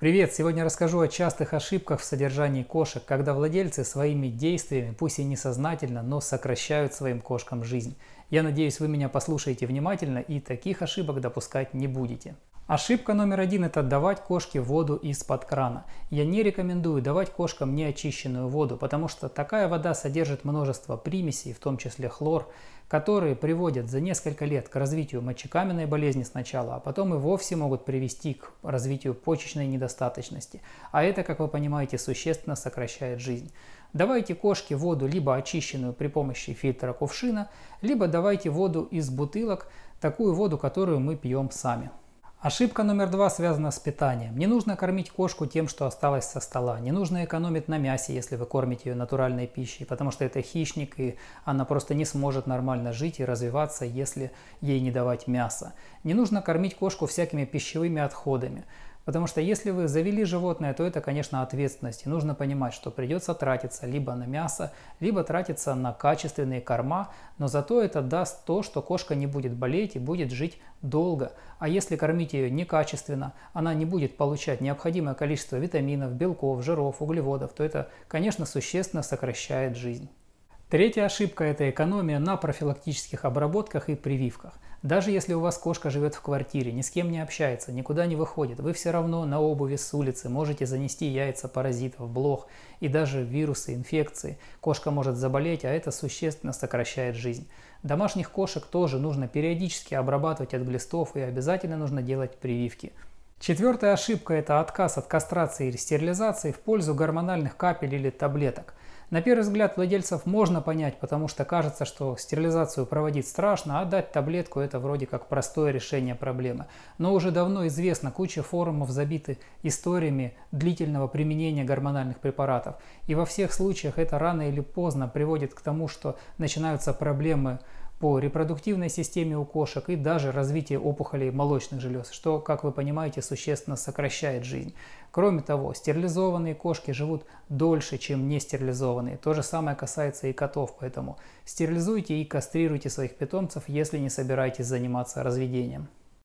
Привет! Сегодня расскажу о частых ошибках в содержании кошек, когда владельцы своими действиями, пусть и несознательно, но сокращают своим кошкам жизнь. Я надеюсь, вы меня послушаете внимательно и таких ошибок допускать не будете. Ошибка номер один – это давать кошке воду из-под крана. Я не рекомендую давать кошкам неочищенную воду, потому что такая вода содержит множество примесей, в том числе хлор, которые приводят за несколько лет к развитию мочекаменной болезни сначала, а потом и вовсе могут привести к развитию почечной недостаточности. А это, как вы понимаете, существенно сокращает жизнь. Давайте кошке воду либо очищенную при помощи фильтра кувшина, либо давайте воду из бутылок, такую воду, которую мы пьем сами. Ошибка номер два связана с питанием. Не нужно кормить кошку тем, что осталось со стола. Не нужно экономить на мясе, если вы кормите ее натуральной пищей, потому что это хищник, и она просто не сможет нормально жить и развиваться, если ей не давать мяса. Не нужно кормить кошку всякими пищевыми отходами. Потому что если вы завели животное, то это, конечно, ответственность. И нужно понимать, что придется тратиться либо на мясо, либо тратиться на качественные корма, но зато это даст то, что кошка не будет болеть и будет жить долго. А если кормить ее некачественно, она не будет получать необходимое количество витаминов, белков, жиров, углеводов, то это, конечно, существенно сокращает жизнь. Третья ошибка – это экономия на профилактических обработках и прививках. Даже если у вас кошка живет в квартире, ни с кем не общается, никуда не выходит, вы все равно на обуви с улицы можете занести яйца паразитов, блох и даже вирусы, инфекции. Кошка может заболеть, а это существенно сокращает жизнь. Домашних кошек тоже нужно периодически обрабатывать от глистов и обязательно нужно делать прививки. Четвертая ошибка – это отказ от кастрации или стерилизации в пользу гормональных капель или таблеток. На первый взгляд владельцев можно понять, потому что кажется, что стерилизацию проводить страшно, а дать таблетку это вроде как простое решение проблемы. Но уже давно известно, куча форумов забиты историями длительного применения гормональных препаратов. И во всех случаях это рано или поздно приводит к тому, что начинаются проблемы по репродуктивной системе у кошек и даже развитие опухолей молочных желез, что, как вы понимаете, существенно сокращает жизнь. Кроме того, стерилизованные кошки живут дольше, чем нестерилизованные. То же самое касается и котов, поэтому стерилизуйте и кастрируйте своих питомцев, если не собираетесь заниматься разведением.